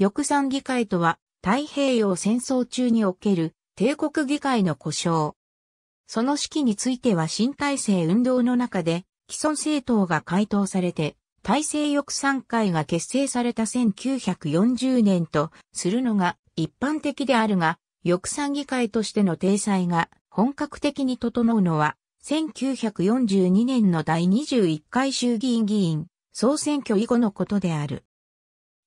翼賛議会とは、太平洋戦争中における帝国議会の故障。その式については新体制運動の中で、既存政党が解党されて、体制翼賛会が結成された1940年とするのが一般的であるが、翼賛議会としての体裁が本格的に整うのは、1942年の第21回衆議院議員総選挙以後のことである。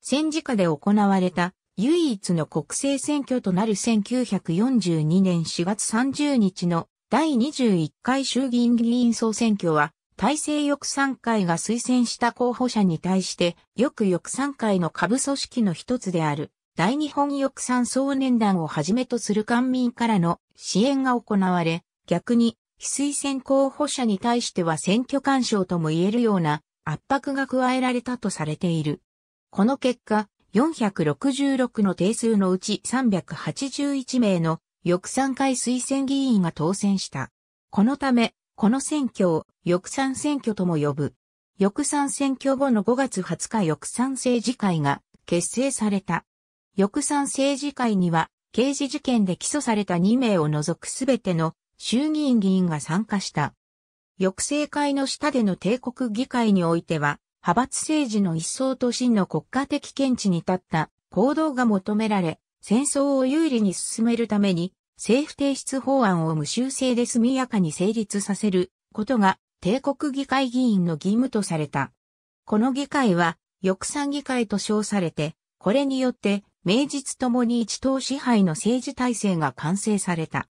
戦時下で行われた唯一の国政選挙となる1942年4月30日の第21回衆議院議員総選挙は、大政翼三会が推薦した候補者に対して、翼翼三会の下部組織の一つである、大日本翼三総年団をはじめとする官民からの支援が行われ、逆に、非推薦候補者に対しては選挙干渉とも言えるような圧迫が加えられたとされている。この結果、466の定数のうち381名の翼賛会推薦議員が当選した。このため、この選挙を翼賛選挙とも呼ぶ。翼賛選挙後の5月20日翼賛政治会が結成された。翼賛政治会には、刑事事件で起訴された2名を除くすべての衆議院議員が参加した。抑制会の下での帝国議会においては、派閥政治の一層と真の国家的見地に立った行動が求められ、戦争を有利に進めるために、政府提出法案を無修正で速やかに成立させることが帝国議会議員の義務とされた。この議会は、翼賛議会と称されて、これによって、名実ともに一党支配の政治体制が完成された。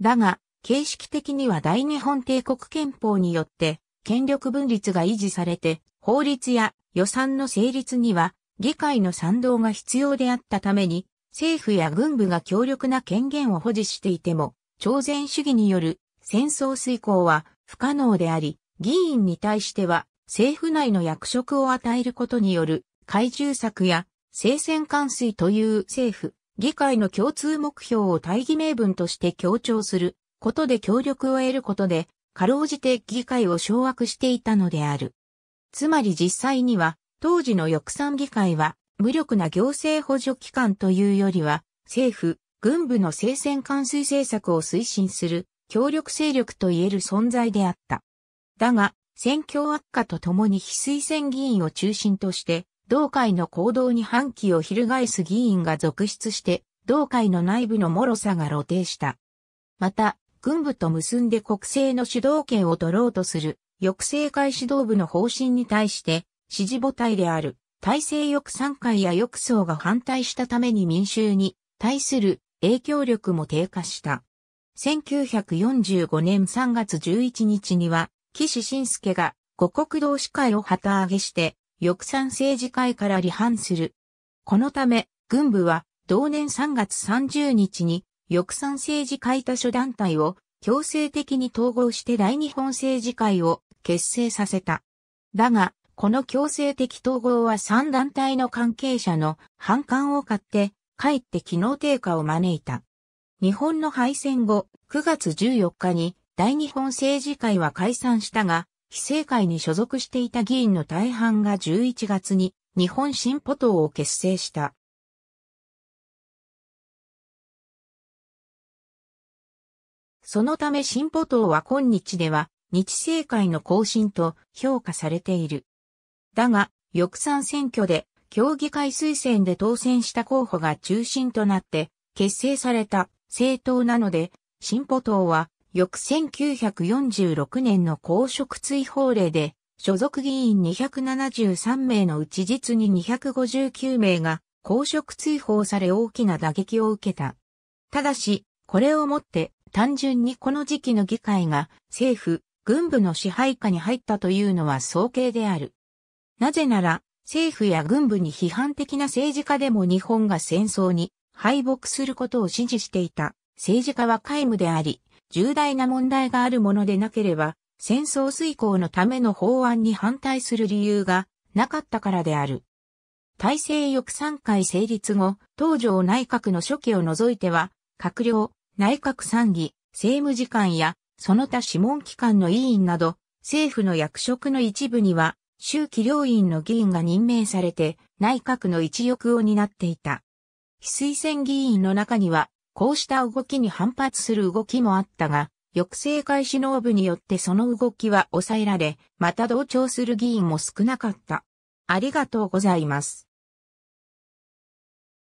だが、形式的には大日本帝国憲法によって、権力分立が維持されて、法律や予算の成立には議会の賛同が必要であったために、政府や軍部が強力な権限を保持していても、朝鮮主義による戦争遂行は不可能であり、議員に対しては政府内の役職を与えることによる懐中策や聖戦冠水という政府、議会の共通目標を大義名分として強調することで協力を得ることで、かろうじて議会を掌握していたのである。つまり実際には、当時の翼賛議会は、無力な行政補助機関というよりは、政府、軍部の聖戦冠水政策を推進する、協力勢力と言える存在であった。だが、選挙悪化とともに非推薦議員を中心として、同会の行動に反旗を翻す議員が続出して、同会の内部の脆さが露呈した。また、軍部と結んで国政の主導権を取ろうとする抑制会指導部の方針に対して、支持母体である、体制翼参会や翼層が反対したために民衆に対する影響力も低下した。1945年3月11日には、岸信介が五穀同志会を旗揚げして、翼賛政治会から離反する。このため、軍部は同年3月30日に、翼賛政治会他諸団体を強制的に統合して大日本政治会を結成させた。だが、この強制的統合は3団体の関係者の反感を買って、かえって機能低下を招いた。日本の敗戦後、9月14日に大日本政治会は解散したが、非正会に所属していた議員の大半が11月に日本進歩党を結成した。そのため進歩党は今日では日政会の更新と評価されている。だが、翌3選挙で、協議会推薦で当選した候補が中心となって、結成された政党なので、進歩党は、翌1946年の公職追放令で、所属議員273名のうち実に259名が公職追放され大きな打撃を受けた。ただし、これをもって単純にこの時期の議会が政府、軍部の支配下に入ったというのは早計である。なぜなら、政府や軍部に批判的な政治家でも日本が戦争に敗北することを支持していた政治家は皆無であり、重大な問題があるものでなければ、戦争遂行のための法案に反対する理由がなかったからである。大政翼賛会成立後、東条内閣の初期を除いては、閣僚、内閣参議、政務次官やその他諮問機関の委員など、政府の役職の一部には、周期両院の議員が任命されて、内閣の一翼を担っていた。非推薦議員の中には、こうした動きに反発する動きもあったが、抑制会首脳部によってその動きは抑えられ、また同調する議員も少なかった。ありがとうございます。